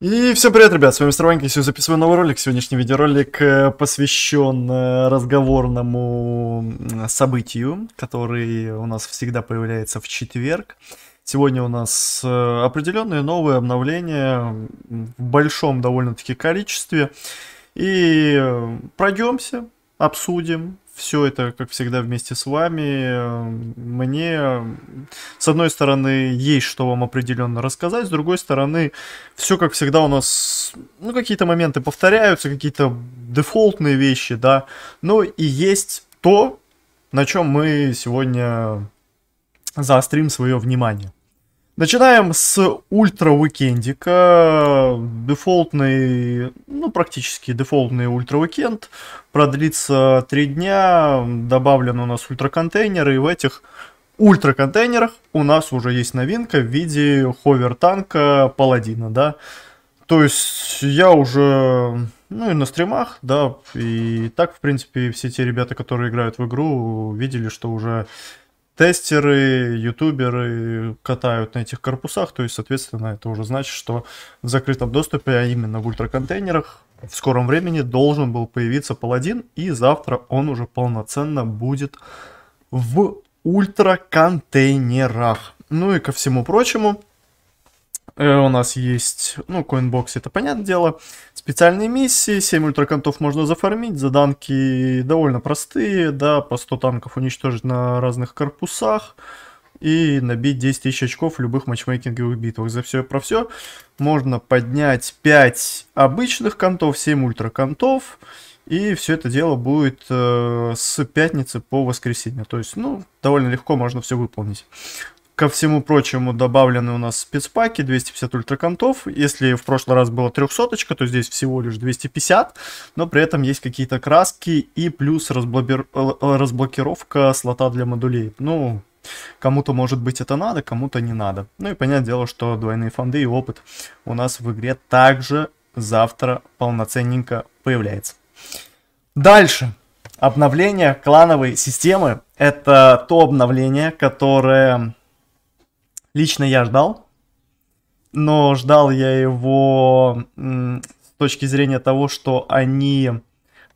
И всем привет, ребят, с вами Мистер сегодня записываю новый ролик. Сегодняшний видеоролик э, посвящен э, разговорному событию, который у нас всегда появляется в четверг. Сегодня у нас э, определенные новые обновления в большом довольно-таки количестве. И пройдемся, обсудим, все это, как всегда, вместе с вами. Мне, с одной стороны, есть что вам определенно рассказать, с другой стороны, все, как всегда, у нас, ну, какие-то моменты повторяются, какие-то дефолтные вещи, да, но и есть то, на чем мы сегодня заострим свое внимание. Начинаем с ультра уикендика. Дефолтный, ну практически дефолтный ультра уикенд. Продлится 3 дня. Добавлен у нас ультра контейнер. И в этих ультра контейнерах у нас уже есть новинка в виде ховер танка Паладина, да. То есть я уже, ну и на стримах, да, и так, в принципе, все те ребята, которые играют в игру, видели, что уже тестеры, ютуберы катают на этих корпусах, то есть, соответственно, это уже значит, что в закрытом доступе, а именно в ультраконтейнерах, в скором времени должен был появиться паладин, и завтра он уже полноценно будет в ультраконтейнерах. Ну и ко всему прочему, Э, у нас есть, ну, коинбокс, это понятное дело. Специальные миссии, 7 ультракантов можно зафармить, заданки довольно простые, да, по 100 танков уничтожить на разных корпусах и набить 10 тысяч очков в любых матчмейкинговых битвах. За все про все можно поднять 5 обычных контов, 7 ультракантов, и все это дело будет э, с пятницы по воскресенье. То есть, ну, довольно легко можно все выполнить. Ко всему прочему добавлены у нас спецпаки, 250 ультраконтов. Если в прошлый раз было 300, то здесь всего лишь 250, но при этом есть какие-то краски и плюс разблокир... Э, разблокировка слота для модулей. Ну, Кому-то, может быть, это надо, кому-то не надо. Ну и понятное дело, что двойные фонды и опыт у нас в игре также завтра полноценненько появляется. Дальше. Обновление клановой системы. Это то обновление, которое Лично я ждал, но ждал я его с точки зрения того, что они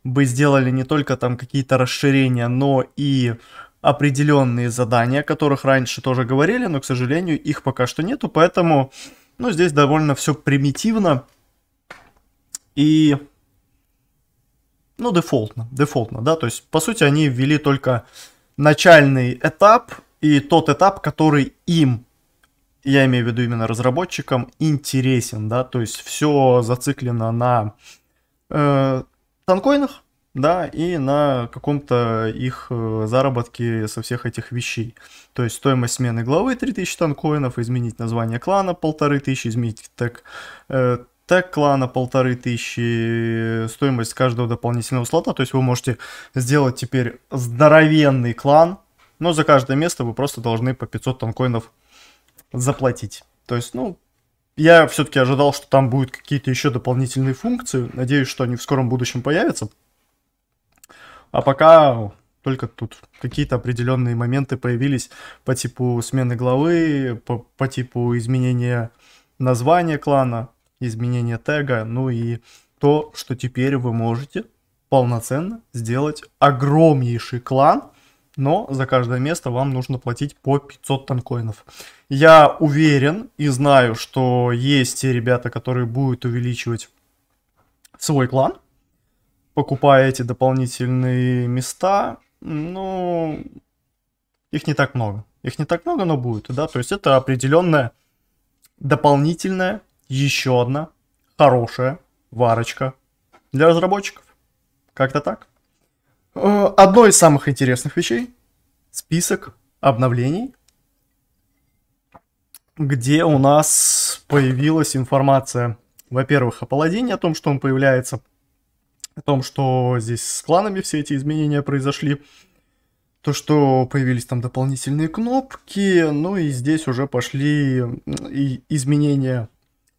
бы сделали не только там какие-то расширения, но и определенные задания, о которых раньше тоже говорили, но, к сожалению, их пока что нету, поэтому, ну, здесь довольно все примитивно и, ну, дефолтно, дефолтно, да, то есть, по сути, они ввели только начальный этап и тот этап, который им я имею в виду именно разработчикам, интересен, да, то есть все зациклено на э, танкоинах, да, и на каком-то их э, заработке со всех этих вещей. То есть стоимость смены главы 3000 танкоинов, изменить название клана 1500, изменить так э, тег клана 1500, стоимость каждого дополнительного слота. То есть вы можете сделать теперь здоровенный клан, но за каждое место вы просто должны по 500 танкоинов заплатить. То есть, ну, я все-таки ожидал, что там будут какие-то еще дополнительные функции. Надеюсь, что они в скором будущем появятся. А пока только тут какие-то определенные моменты появились по типу смены главы, по, по типу изменения названия клана, изменения тега, ну и то, что теперь вы можете полноценно сделать огромнейший клан но за каждое место вам нужно платить по 500 танкоинов. Я уверен и знаю, что есть те ребята, которые будут увеличивать свой клан, покупая эти дополнительные места, но их не так много. Их не так много, но будет, да, то есть это определенная дополнительная, еще одна хорошая варочка для разработчиков. Как-то так. Э, Одно из самых интересных вещей – список обновлений, где у нас появилась информация, во-первых, о Паладине, о том, что он появляется, о том, что здесь с кланами все эти изменения произошли, то, что появились там дополнительные кнопки, ну и здесь уже пошли и изменения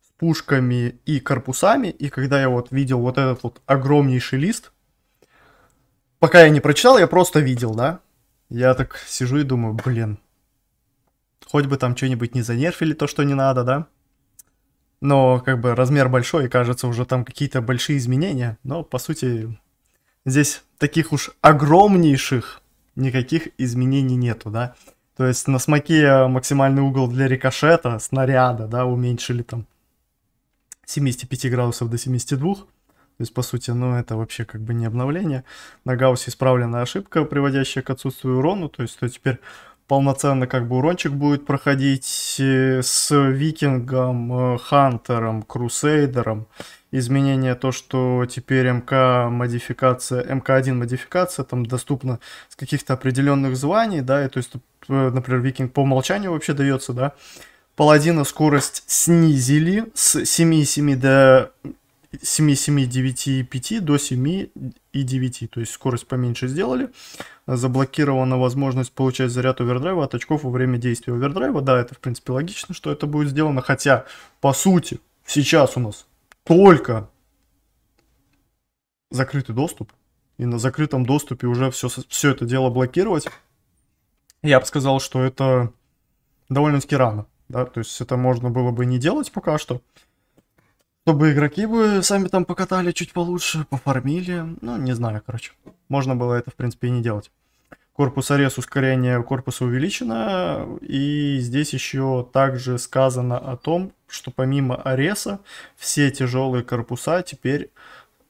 с пушками и корпусами, и когда я вот видел вот этот вот огромнейший лист, пока я не прочитал, я просто видел, да? Я так сижу и думаю, блин, хоть бы там что-нибудь не занерфили, то, что не надо, да? Но как бы размер большой, и кажется, уже там какие-то большие изменения. Но по сути, здесь таких уж огромнейших никаких изменений нету, да? То есть на смоке максимальный угол для рикошета, снаряда, да, уменьшили там 75 градусов до 72. То есть, по сути, ну, это вообще как бы не обновление. На гаусе исправлена ошибка, приводящая к отсутствию урона. То есть, то теперь полноценно как бы урончик будет проходить э, с Викингом, э, Хантером, Крусейдером. Изменение то, что теперь МК модификация, МК-1 модификация там доступна с каких-то определенных званий, да, и то есть, э, например, Викинг по умолчанию вообще дается, да. Паладина скорость снизили с 7,7 до 7,7,9,5 до 7,9. То есть скорость поменьше сделали. Заблокирована возможность получать заряд овердрайва от очков во время действия овердрайва. Да, это в принципе логично, что это будет сделано. Хотя, по сути, сейчас у нас только закрытый доступ. И на закрытом доступе уже все, все это дело блокировать. Я бы сказал, что это довольно-таки рано. Да? То есть это можно было бы не делать пока что. Чтобы игроки бы сами там покатали чуть получше, пофармили. Ну, не знаю, короче. Можно было это, в принципе, и не делать. Корпус арес, ускорение корпуса увеличено. И здесь еще также сказано о том, что помимо ареса, все тяжелые корпуса теперь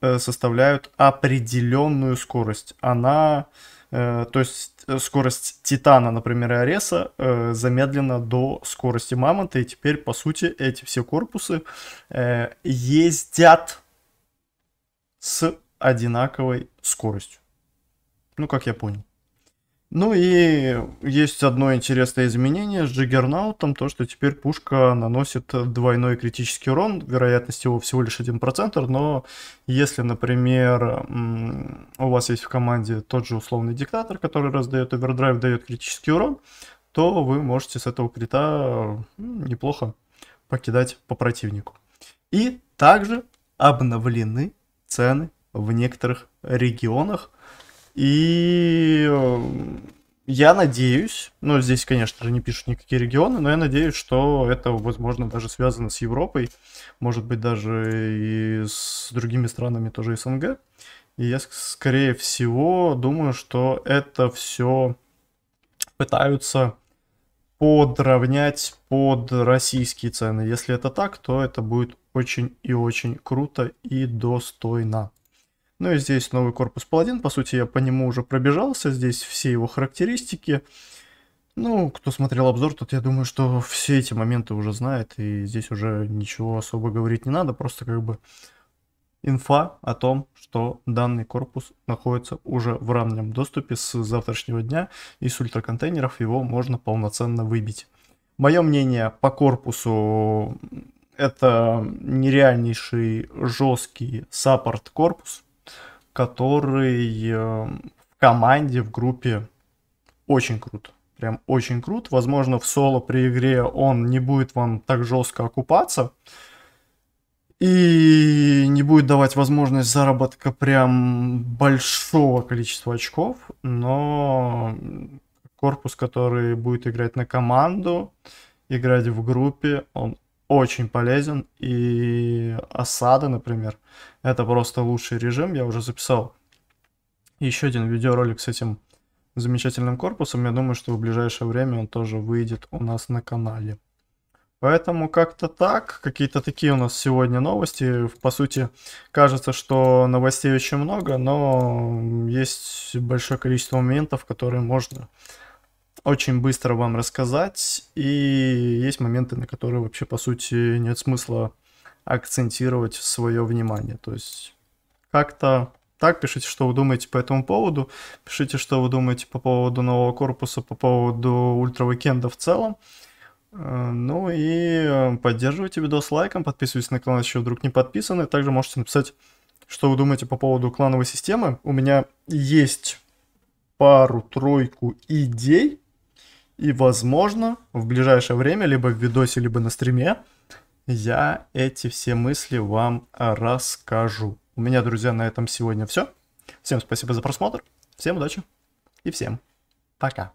э, составляют определенную скорость. Она Э, то есть э, скорость Титана, например, и Ареса э, замедлена до скорости Мамонта, и теперь, по сути, эти все корпусы ездят с одинаковой скоростью. Ну, как я понял. Ну и есть одно интересное изменение с Джиггернаутом, то что теперь пушка наносит двойной критический урон, вероятность его всего лишь 1%, но если, например, у вас есть в команде тот же условный диктатор, который раздает овердрайв, дает критический урон, то вы можете с этого крита неплохо покидать по противнику. И также обновлены цены в некоторых регионах, и э, я надеюсь, ну здесь, конечно же, не пишут никакие регионы, но я надеюсь, что это, возможно, даже связано с Европой, может быть, даже и с другими странами тоже СНГ. И я, скорее всего, думаю, что это все пытаются подровнять под российские цены. Если это так, то это будет очень и очень круто и достойно. Ну и здесь новый корпус паладин, по сути я по нему уже пробежался, здесь все его характеристики. Ну, кто смотрел обзор, тот, я думаю, что все эти моменты уже знает, и здесь уже ничего особо говорить не надо, просто как бы инфа о том, что данный корпус находится уже в раннем доступе с завтрашнего дня, и с ультраконтейнеров его можно полноценно выбить. Мое мнение по корпусу это нереальнейший жесткий саппорт корпус который э, в команде, в группе очень крут. Прям очень крут. Возможно, в соло при игре он не будет вам так жестко окупаться. И не будет давать возможность заработка прям большого количества очков. Но корпус, который будет играть на команду, играть в группе, он очень полезен. И осада, например, это просто лучший режим. Я уже записал еще один видеоролик с этим замечательным корпусом. Я думаю, что в ближайшее время он тоже выйдет у нас на канале. Поэтому как-то так. Какие-то такие у нас сегодня новости. По сути, кажется, что новостей очень много, но есть большое количество моментов, которые можно очень быстро вам рассказать, и есть моменты, на которые вообще, по сути, нет смысла акцентировать свое внимание. То есть как-то так, пишите, что вы думаете по этому поводу, пишите, что вы думаете по поводу нового корпуса, по поводу ультра-уикенда в целом. Э, ну и э, поддерживайте видос лайком, подписывайтесь на канал, если вдруг не подписаны. Также можете написать, что вы думаете по поводу клановой системы. У меня есть пару-тройку идей, и, возможно, в ближайшее время, либо в видосе, либо на стриме, я эти все мысли вам расскажу. У меня, друзья, на этом сегодня все. Всем спасибо за просмотр, всем удачи и всем пока.